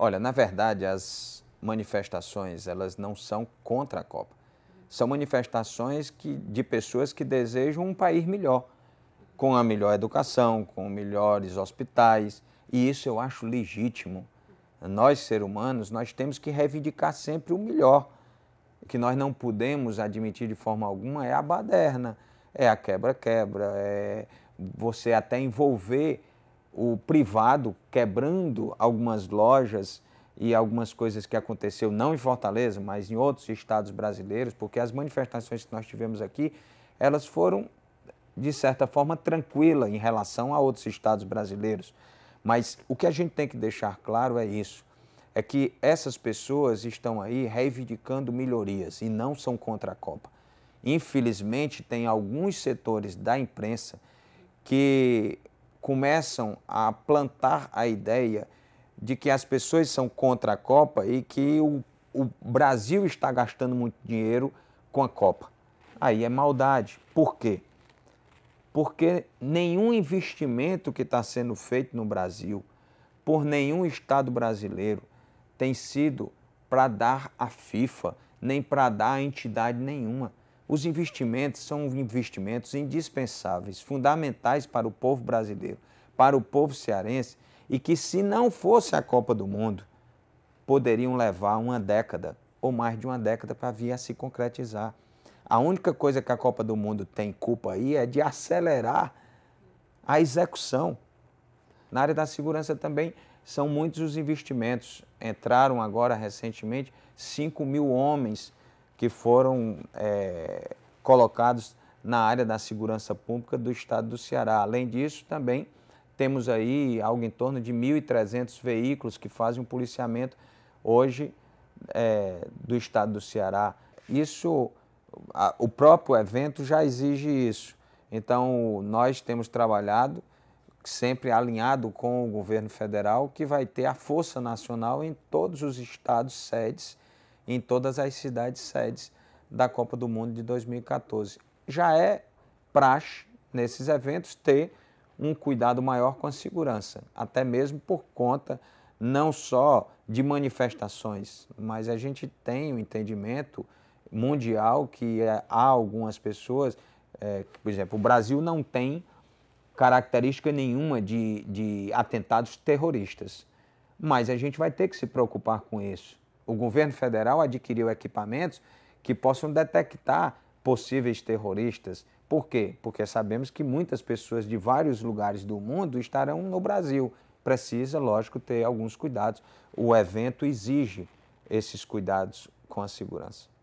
Olha, na verdade, as manifestações, elas não são contra a Copa. São manifestações que, de pessoas que desejam um país melhor, com a melhor educação, com melhores hospitais, e isso eu acho legítimo. Nós, seres humanos, nós temos que reivindicar sempre o melhor. O que nós não podemos admitir de forma alguma é a baderna, é a quebra-quebra, é você até envolver o privado quebrando algumas lojas e algumas coisas que aconteceu não em Fortaleza, mas em outros estados brasileiros, porque as manifestações que nós tivemos aqui, elas foram de certa forma tranquila em relação a outros estados brasileiros. Mas o que a gente tem que deixar claro é isso, é que essas pessoas estão aí reivindicando melhorias e não são contra a Copa. Infelizmente, tem alguns setores da imprensa que começam a plantar a ideia de que as pessoas são contra a Copa e que o, o Brasil está gastando muito dinheiro com a Copa. Aí é maldade. Por quê? Porque nenhum investimento que está sendo feito no Brasil, por nenhum Estado brasileiro, tem sido para dar à FIFA, nem para dar a entidade nenhuma. Os investimentos são investimentos indispensáveis, fundamentais para o povo brasileiro, para o povo cearense, e que, se não fosse a Copa do Mundo, poderiam levar uma década ou mais de uma década para vir a se concretizar. A única coisa que a Copa do Mundo tem culpa aí é de acelerar a execução. Na área da segurança também são muitos os investimentos. Entraram agora recentemente 5 mil homens que foram é, colocados na área da segurança pública do estado do Ceará. Além disso, também temos aí algo em torno de 1.300 veículos que fazem o um policiamento hoje é, do estado do Ceará. Isso, a, o próprio evento já exige isso. Então, nós temos trabalhado sempre alinhado com o governo federal, que vai ter a força nacional em todos os estados sedes em todas as cidades sedes da Copa do Mundo de 2014. Já é praxe nesses eventos ter um cuidado maior com a segurança, até mesmo por conta não só de manifestações, mas a gente tem o um entendimento mundial que eh, há algumas pessoas, é, por exemplo, o Brasil não tem característica nenhuma de, de atentados terroristas, mas a gente vai ter que se preocupar com isso o governo federal adquiriu equipamentos que possam detectar possíveis terroristas. Por quê? Porque sabemos que muitas pessoas de vários lugares do mundo estarão no Brasil. Precisa, lógico, ter alguns cuidados. O evento exige esses cuidados com a segurança.